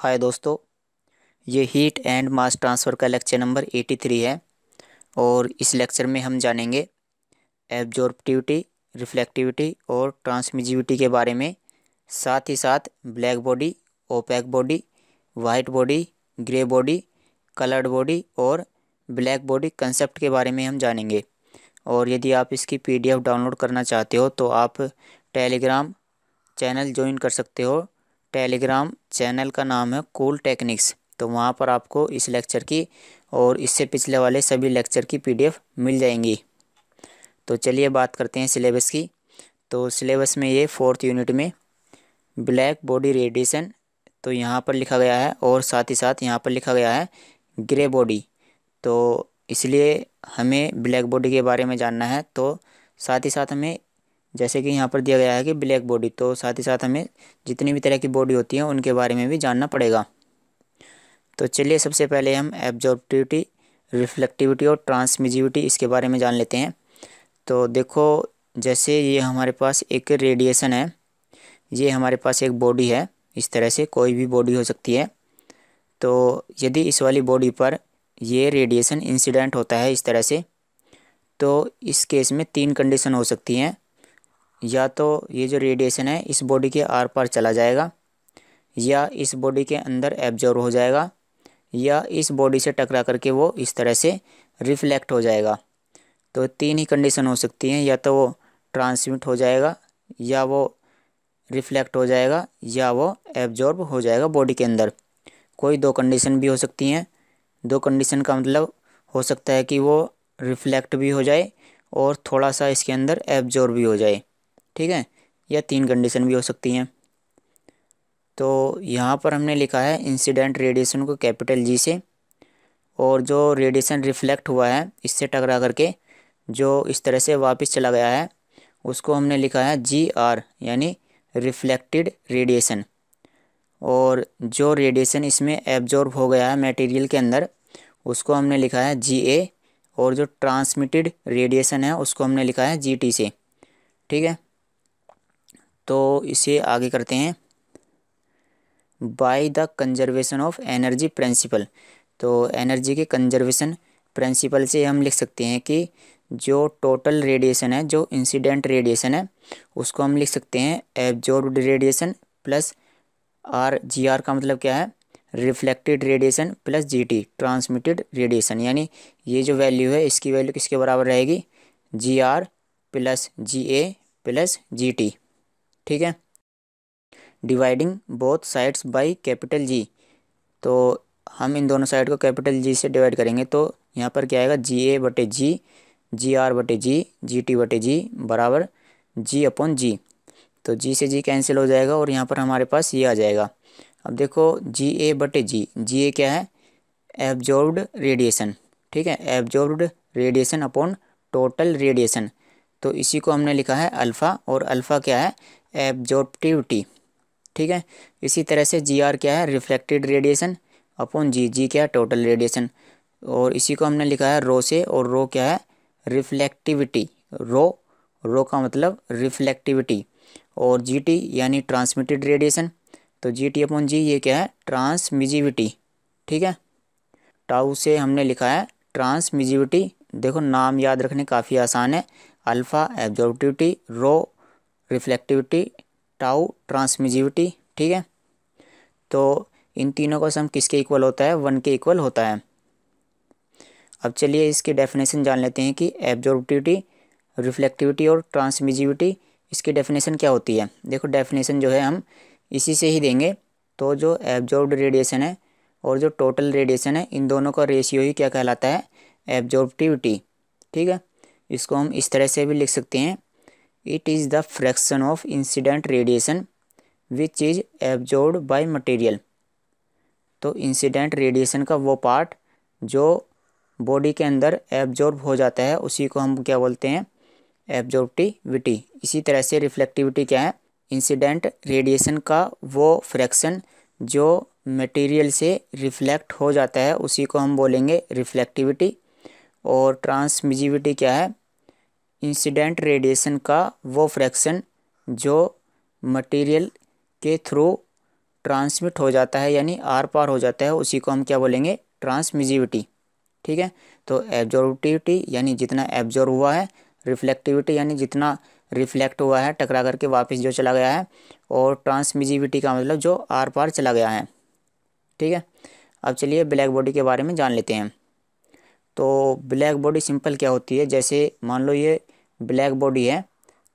हाय दोस्तों ये heat and mass transfer का लेक्चर नंबर 83 है और इस लेक्चर में हम जानेंगे एब्जॉर्प्टिविटी रिफ्लेक्टिविटी और ट्रांसमिजिविटी के बारे में साथ ही साथ black body opaque body white body grey body coloured body और ब्लैक बॉडी कंसेप्ट के बारे में हम जानेंगे और यदि आप इसकी पी डाउनलोड करना चाहते हो तो आप टेलीग्राम चैनल ज्वाइन कर सकते हो टेलीग्राम चैनल का नाम है कूल टेक्निक्स तो वहाँ पर आपको इस लेक्चर की और इससे पिछले वाले सभी लेक्चर की पीडीएफ मिल जाएंगी तो चलिए बात करते हैं सिलेबस की तो सिलेबस में ये फोर्थ यूनिट में ब्लैक बॉडी रेडिएशन तो यहाँ पर लिखा गया है और साथ ही साथ यहाँ पर लिखा गया है ग्रे बॉडी तो इसलिए हमें ब्लैक बॉडी के बारे में जानना है तो साथ ही साथ हमें जैसे कि यहाँ पर दिया गया है कि ब्लैक बॉडी तो साथ ही साथ हमें जितनी भी तरह की बॉडी होती है उनके बारे में भी जानना पड़ेगा तो चलिए सबसे पहले हम एब्जॉर्बिविटी रिफ्लेक्टिविटी और ट्रांसमिजिविटी इसके बारे में जान लेते हैं तो देखो जैसे ये हमारे पास एक रेडिएशन है ये हमारे पास एक बॉडी है इस तरह से कोई भी बॉडी हो सकती है तो यदि इस वाली बॉडी पर ये रेडिएशन इंसिडेंट होता है इस तरह से तो इस केस में तीन कंडीशन हो सकती हैं या तो ये जो रेडिएशन है इस बॉडी के आर पार चला जाएगा या इस बॉडी के अंदर एब्जॉर्व हो जाएगा या इस बॉडी से टकरा करके वो इस तरह से रिफ्लेक्ट हो जाएगा तो तीन ही कंडीशन हो सकती हैं या तो वो ट्रांसमिट हो जाएगा या वो रिफ्लेक्ट हो जाएगा या वो एब्जॉर्ब हो जाएगा बॉडी के अंदर कोई दो कंडीशन भी हो सकती हैं दो कंडीशन का मतलब हो सकता है कि वो रिफ्लेक्ट भी हो जाए और थोड़ा सा इसके अंदर एब्जॉर्ब भी हो जाए ठीक है या तीन कंडीशन भी हो सकती हैं तो यहाँ पर हमने लिखा है इंसिडेंट रेडिएशन को कैपिटल जी से और जो रेडिएशन रिफ्लेक्ट हुआ है इससे टकरा करके जो इस तरह से वापस चला गया है उसको हमने लिखा है जी आर यानी रिफ्लेक्टेड रेडिएशन और जो रेडिएशन इसमें एब्जॉर्ब हो गया है मटेरियल के अंदर उसको हमने लिखा है जी ए और जो ट्रांसमिटेड रेडिएशन है उसको हमने लिखा है जी टी से ठीक है तो इसे आगे करते हैं by the conservation of energy principle तो एनर्जी के कंजर्वेशन प्रिंसिपल से हम लिख सकते हैं कि जो टोटल रेडिएशन है जो इंसिडेंट रेडिएशन है उसको हम लिख सकते हैं absorb radiation plus R G R का मतलब क्या है reflected radiation plus G T transmitted radiation यानी ये जो वैल्यू है इसकी वैल्यू किसके बराबर रहेगी G R plus G A plus G T ठीक है dividing both sides by capital G तो हम इन दोनों साइड को कैपिटल जी से डिवाइड करेंगे तो यहाँ पर क्या आएगा जी ए बटे जी जी आर बटे जी जी टी बटे जी बराबर जी अपॉन जी तो जी से जी कैंसिल हो जाएगा और यहाँ पर हमारे पास ये आ जाएगा अब देखो जी ए बटे जी जी ए क्या है एब्जॉर्ब्ड रेडिएशन ठीक है absorbed radiation upon total radiation तो इसी को हमने लिखा है अल्फ़ा और अल्फ़ा क्या है एब्जॉर्प्टिविटी ठीक है इसी तरह से जी आर क्या है reflected radiation upon G G क्या है टोटल रेडिएशन और इसी को हमने लिखा है रो से और रो क्या है रिफ्लेक्टिविटी रो रो का मतलब रिफ्लेक्टिविटी और जी टी यानी ट्रांसमिटेड रेडिएशन तो जी टी अपॉन जी ये क्या है ट्रांसमिजिविटी ठीक है टाउ से हमने लिखा है ट्रांसमिजिविटी देखो नाम याद रखने काफ़ी आसान है alpha absorptivity rho reflectivity tau transmissivity ठीक है तो इन तीनों का सम किसके इक्वल होता है वन के इक्वल होता है अब चलिए इसकी डेफिनेशन जान लेते हैं कि एब्जॉर्बिविटी रिफ्लेक्टिविटी और ट्रांसमिजिविटी इसकी डेफिनेशन क्या होती है देखो डेफिनेशन जो है हम इसी से ही देंगे तो जो एब्जॉर्ब रेडिएशन है और जो टोटल रेडिएशन है इन दोनों का रेशियो ही क्या कहलाता है एब्जॉर्बटिविटी ठीक है इसको हम इस तरह से भी लिख सकते हैं it is the fraction of incident radiation which is absorbed by material तो इंसिडेंट रेडिएशन का वो पार्ट जो बॉडी के अंदर एब्जॉर्ब हो जाता है उसी को हम क्या बोलते हैं एब्जॉर्बिविटी इसी तरह से रिफ्लेक्टिविटी क्या है इंसिडेंट रेडिएशन का वो फ्रैक्शन जो मटेरियल से रिफ्लेक्ट हो जाता है उसी को हम बोलेंगे रिफ्लेक्टिविटी और ट्रांसमिजिविटी क्या है इंसिडेंट रेडिएशन का वो फ्रैक्शन जो मटेरियल के थ्रू ट्रांसमिट हो जाता है यानी आर पार हो जाता है उसी को हम क्या बोलेंगे ट्रांसमिजिविटी ठीक है तो एब्जॉर्बिविटी यानी जितना एब्जॉर्व हुआ है रिफ्लेक्टिविटी यानी जितना रिफ्लेक्ट हुआ है टकरा करके वापस जो चला गया है और ट्रांसमिजिविटी का मतलब जो आर पार चला गया है ठीक है अब चलिए ब्लैक बॉडी के बारे में जान लेते हैं तो ब्लैक बॉडी सिंपल क्या होती है जैसे मान लो ये ब्लैक बॉडी है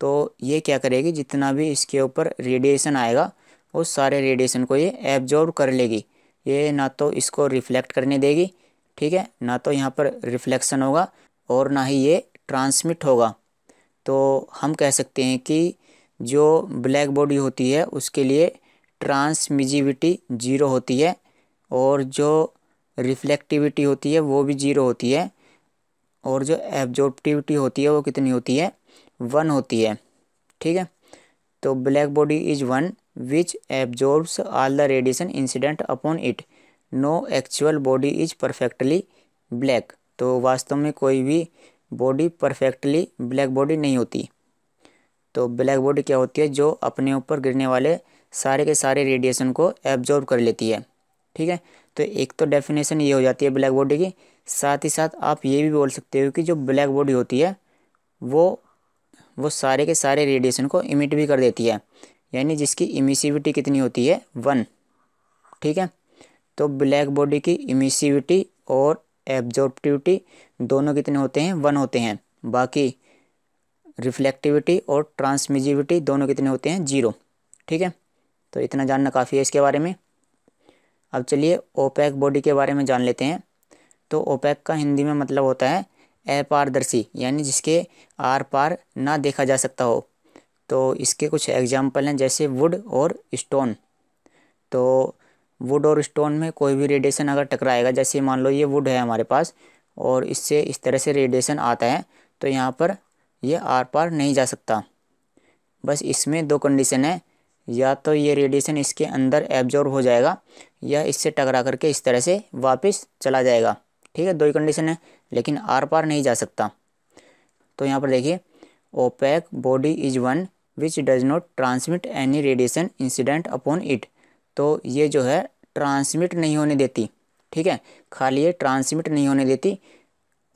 तो ये क्या करेगी जितना भी इसके ऊपर रेडिएशन आएगा वो सारे रेडिएशन को ये एब्जॉर्ब कर लेगी ये ना तो इसको रिफ्लेक्ट करने देगी ठीक है ना तो यहाँ पर रिफ्लेक्शन होगा और ना ही ये ट्रांसमिट होगा तो हम कह सकते हैं कि जो ब्लैक बॉडी होती है उसके लिए ट्रांसमिजिविटी जीरो होती है और जो रिफ्लेक्टिविटी होती है वो भी जीरो होती है और जो एब्जॉर्प्टिविटी होती है वो कितनी होती है वन होती है ठीक है तो black body is one which absorbs all the radiation incident upon it no actual body is perfectly black तो वास्तव में कोई भी बॉडी परफेक्टली ब्लैक बॉडी नहीं होती तो ब्लैक बॉडी क्या होती है जो अपने ऊपर गिरने वाले सारे के सारे रेडिएशन को एब्जॉर्ब कर लेती है ठीक है तो एक तो डेफिनेशन ये हो जाती है ब्लैक बॉडी की साथ ही साथ आप ये भी बोल सकते हो कि जो ब्लैक बॉडी होती है वो वो सारे के सारे रेडिएशन को इमिट भी कर देती है यानी जिसकी इमिसिविटी कितनी होती है वन ठीक है तो ब्लैक बॉडी की इमिसिविटी और एब्जॉर्प्टिविटी दोनों कितने होते हैं वन होते हैं बाकी रिफ्लेक्टिविटी और ट्रांसमिजिविटी दोनों कितने होते हैं जीरो ठीक है तो इतना जानना काफ़ी है इसके बारे में अब चलिए ओपैक बॉडी के बारे में जान लेते हैं तो ओपैक का हिंदी में मतलब होता है अपारदर्शी यानी जिसके आर पार ना देखा जा सकता हो तो इसके कुछ एग्जाम्पल हैं जैसे वुड और स्टोन तो वुड और स्टोन में कोई भी रेडिएशन अगर टकराएगा जैसे मान लो ये वुड है हमारे पास और इससे इस तरह से रेडिएशन आता है तो यहाँ पर ये आर पार नहीं जा सकता बस इसमें दो कंडीशन है या तो ये रेडिएशन इसके अंदर एब्जॉर्ब हो जाएगा या इससे टकरा करके इस तरह से वापस चला जाएगा ठीक है दो ही कंडीशन है लेकिन आर पार नहीं जा सकता तो यहाँ पर देखिए opaque body is one which does not transmit any radiation incident upon it तो ये जो है ट्रांसमिट नहीं होने देती ठीक है खाली ये ट्रांसमिट नहीं होने देती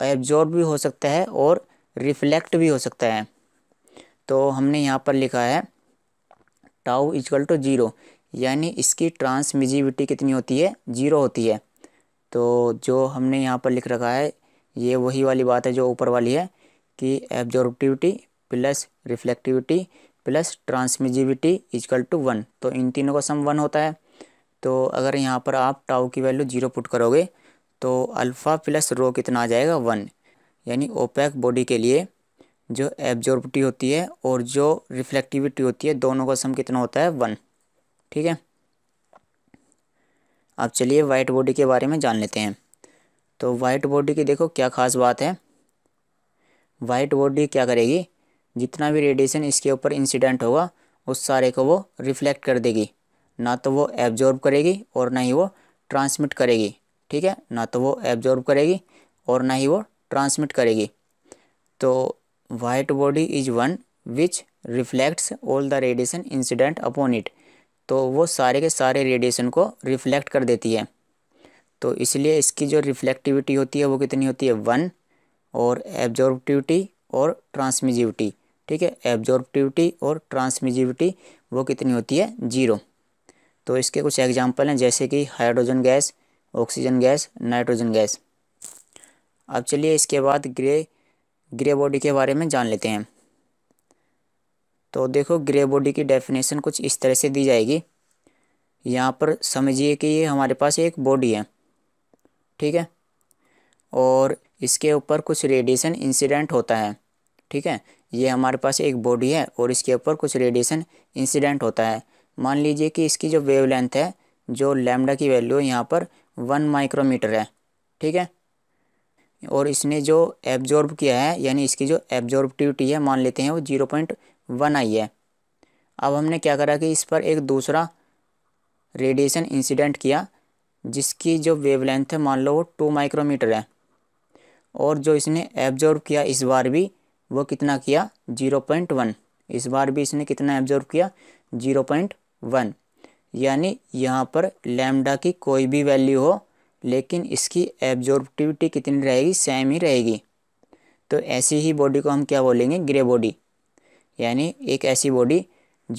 एब्जॉर्ब भी हो सकता है और रिफ्लेक्ट भी हो सकता है तो हमने यहाँ पर लिखा है टाउ इजकल टू ज़ीरो यानी इसकी ट्रांसमिजिविटी कितनी होती है ज़ीरो होती है तो जो हमने यहाँ पर लिख रखा है ये वही वाली बात है जो ऊपर वाली है कि absorptivity plus reflectivity plus transmissivity equal to one तो इन तीनों का सम वन होता है तो अगर यहाँ पर आप टाउ की वैल्यू जीरो पुट करोगे तो अल्फ़ा प्लस रो कितना आ जाएगा वन यानी ओपैक बॉडी के लिए जो एब्जॉर्बिटी होती है और जो रिफ्लेक्टिविटी होती है दोनों का सम कितना होता है वन ठीक है अब चलिए वाइट बॉडी के बारे में जान लेते हैं तो वाइट बॉडी की देखो क्या ख़ास बात है वाइट बॉडी क्या करेगी जितना भी रेडिएशन इसके ऊपर इंसिडेंट होगा उस सारे को वो रिफ्लेक्ट कर देगी ना तो वो एब्जॉर्ब करेगी और ना ही वो ट्रांसमिट करेगी ठीक है ना तो वो एब्जॉर्ब करेगी और ना ही वो ट्रांसमिट करेगी तो white body is one which reflects all the radiation incident upon it तो वो सारे के सारे रेडिएशन को रिफ्लेक्ट कर देती है तो इसलिए इसकी जो रिफ्लेक्टिविटी होती है वो कितनी होती है वन और एब्जॉर्बटिविटी और ट्रांसमिजिविटी ठीक है एब्जॉर्बटिविटी और ट्रांसमिजिविटी वो कितनी होती है जीरो तो इसके कुछ एग्जाम्पल हैं जैसे कि hydrogen gas oxygen gas nitrogen gas अब चलिए इसके बाद ग्रे ग्रे बॉडी के बारे में जान लेते हैं तो देखो ग्रे बॉडी की डेफिनेशन कुछ इस तरह से दी जाएगी यहाँ पर समझिए कि ये हमारे पास एक बॉडी है ठीक है और इसके ऊपर कुछ रेडिएशन इंसिडेंट होता है ठीक है ये हमारे पास एक बॉडी है और इसके ऊपर कुछ रेडिएशन इंसिडेंट होता है मान लीजिए कि इसकी जो वेवलेंथ है जो लैमडा की वैल्यू यहाँ पर वन माइक्रोमीटर है ठीक है और इसने जो एब्जॉर्ब किया है यानी इसकी जो एब्जॉर्बिविटी है मान लेते हैं वो जीरो पॉइंट वन आई है अब हमने क्या करा कि इस पर एक दूसरा रेडिएशन इंसिडेंट किया जिसकी जो वेवलेंथ है मान लो वो टू माइक्रोमीटर है और जो इसने एब्जॉर्ब किया इस बार भी वो कितना किया जीरो पॉइंट वन इस बार भी इसने कितना एब्जॉर्ब किया जीरो पॉइंट वन यानी यहाँ पर लैमडा की कोई भी वैल्यू हो लेकिन इसकी एब्जॉर्बिविटी कितनी रहेगी सेम ही रहेगी तो ऐसी ही बॉडी को हम क्या बोलेंगे ग्रे बॉडी यानी एक ऐसी बॉडी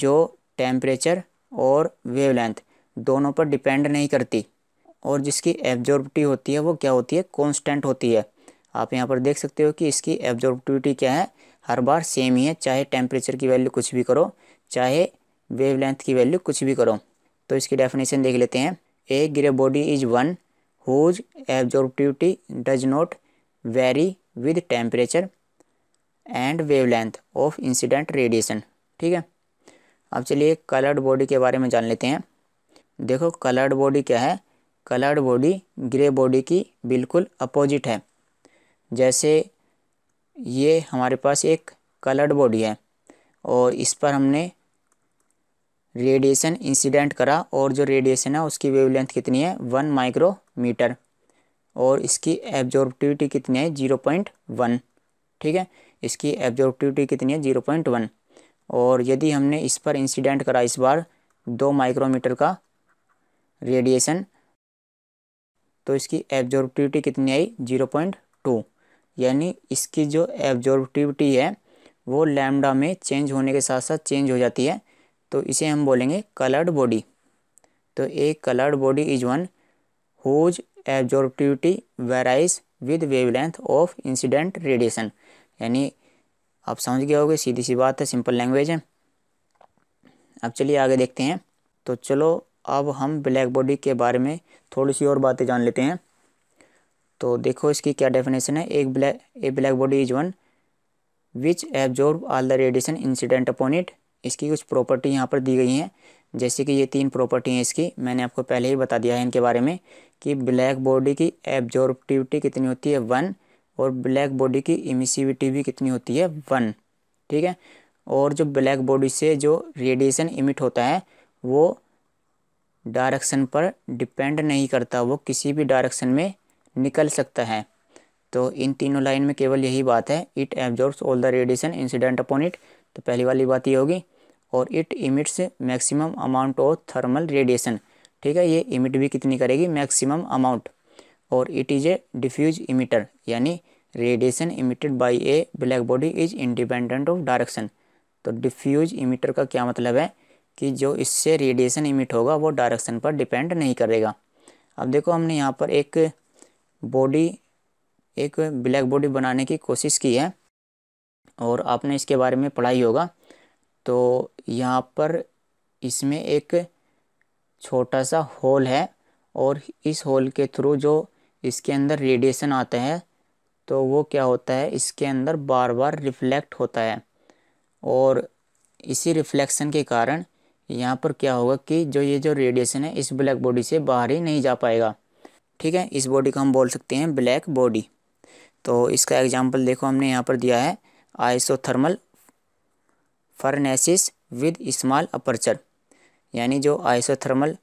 जो टेम्परेचर और वेवलेंथ दोनों पर डिपेंड नहीं करती और जिसकी एब्जॉर्बिटी होती है वो क्या होती है कॉन्स्टेंट होती है आप यहाँ पर देख सकते हो कि इसकी एब्जॉर्बिविटी क्या है हर बार सेम ही है चाहे टेम्परेचर की वैल्यू कुछ भी करो चाहे वेवलेंथ की वैल्यू कुछ भी करो तो इसकी डेफिनेशन देख लेते हैं a grey body is one whose absorptivity does not vary with temperature and wavelength of incident radiation ठीक है अब चलिए कलर्ड बॉडी के बारे में जान लेते हैं देखो कलर्ड बॉडी क्या है कलर्ड बॉडी ग्रे बॉडी की बिल्कुल अपोजिट है जैसे ये हमारे पास एक कलर्ड बॉडी है और इस पर हमने रेडिएशन इंसिडेंट करा और जो रेडिएशन है उसकी वेवलेंथ कितनी है वन माइक्रोमीटर और इसकी एब्जॉर्बटिविटी कितनी है जीरो पॉइंट वन ठीक है इसकी एब्जॉर्बटिविटी कितनी है जीरो पॉइंट वन और यदि हमने इस पर इंसिडेंट करा इस बार दो माइक्रोमीटर का रेडिएशन तो इसकी एब्जॉर्बटिविटी कितनी आई जीरो पॉइंट टू यानी इसकी जो एब्जॉर्बटिविटी है वो लैमडा में चेंज होने के साथ साथ चेंज हो जाती है तो इसे हम बोलेंगे कलर्ड बॉडी तो a coloured body is one whose absorptivity varies with wavelength of incident radiation यानी आप समझ गए होगे सीधी सी बात है सिंपल लैंग्वेज है अब चलिए आगे देखते हैं तो चलो अब हम ब्लैक बॉडी के बारे में थोड़ी सी और बातें जान लेते हैं तो देखो इसकी क्या डेफिनेशन है एक black a black body is one which absorb all the radiation incident upon it इसकी कुछ प्रॉपर्टी यहाँ पर दी गई हैं जैसे कि ये तीन प्रॉपर्टी हैं इसकी मैंने आपको पहले ही बता दिया है इनके बारे में कि ब्लैक बॉडी की एब्जॉर्बटिविटी कितनी होती है वन और ब्लैक बॉडी की इमिसिविटी भी कितनी होती है वन ठीक है और जो ब्लैक बॉडी से जो रेडिएशन इमिट होता है वो डायरेक्शन पर डिपेंड नहीं करता वो किसी भी डायरेक्शन में निकल सकता है तो इन तीनों लाइन में केवल यही बात है it absorbs all the radiation incident upon it तो पहली वाली बात ये होगी और it emits maximum amount of thermal radiation ठीक है ये इमिट भी कितनी करेगी मैक्सिमम अमाउंट और it is a diffuse emitter यानी radiation emitted by a black body is independent of direction तो डिफ्यूज इमिटर का क्या मतलब है कि जो इससे रेडिएशन इमिट होगा वो डायरेक्शन पर डिपेंड नहीं करेगा अब देखो हमने यहाँ पर एक बॉडी एक ब्लैक बॉडी बनाने की कोशिश की है और आपने इसके बारे में पढ़ाई होगा तो यहाँ पर इसमें एक छोटा सा होल है और इस होल के थ्रू जो इसके अंदर रेडिएशन आता है तो वो क्या होता है इसके अंदर बार बार रिफ्लेक्ट होता है और इसी रिफ्लेक्शन के कारण यहाँ पर क्या होगा कि जो ये जो रेडिएशन है इस ब्लैक बॉडी से बाहर ही नहीं जा पाएगा ठीक है इस बॉडी को हम बोल सकते हैं ब्लैक बॉडी तो इसका एग्जाम्पल देखो हमने यहाँ पर दिया है isothermal furnaces with small aperture यानी जो आइसोथर्मल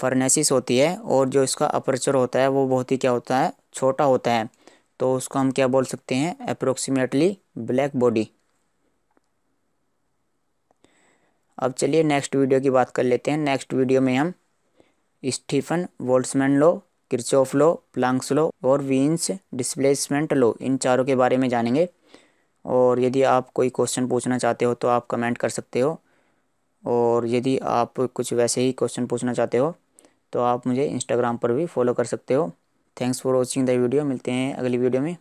फर्नेसिस होती है और जो इसका अपर्चर होता है वो बहुत ही क्या होता है छोटा होता है तो उसको हम क्या बोल सकते हैं अप्रोक्सीमेटली ब्लैक बॉडी अब चलिए नेक्स्ट वीडियो की बात कर लेते हैं नेक्स्ट वीडियो में हम स्टीफन वोल्समैन लो किरचोफ लो प्लांक्स लो और वीन्स डिस्प्लेसमेंट लो इन चारों के बारे में जानेंगे और यदि आप कोई क्वेश्चन पूछना चाहते हो तो आप कमेंट कर सकते हो और यदि आप कुछ वैसे ही क्वेश्चन पूछना चाहते हो तो आप मुझे इंस्टाग्राम पर भी फॉलो कर सकते हो thanks for watching the video मिलते हैं अगली वीडियो में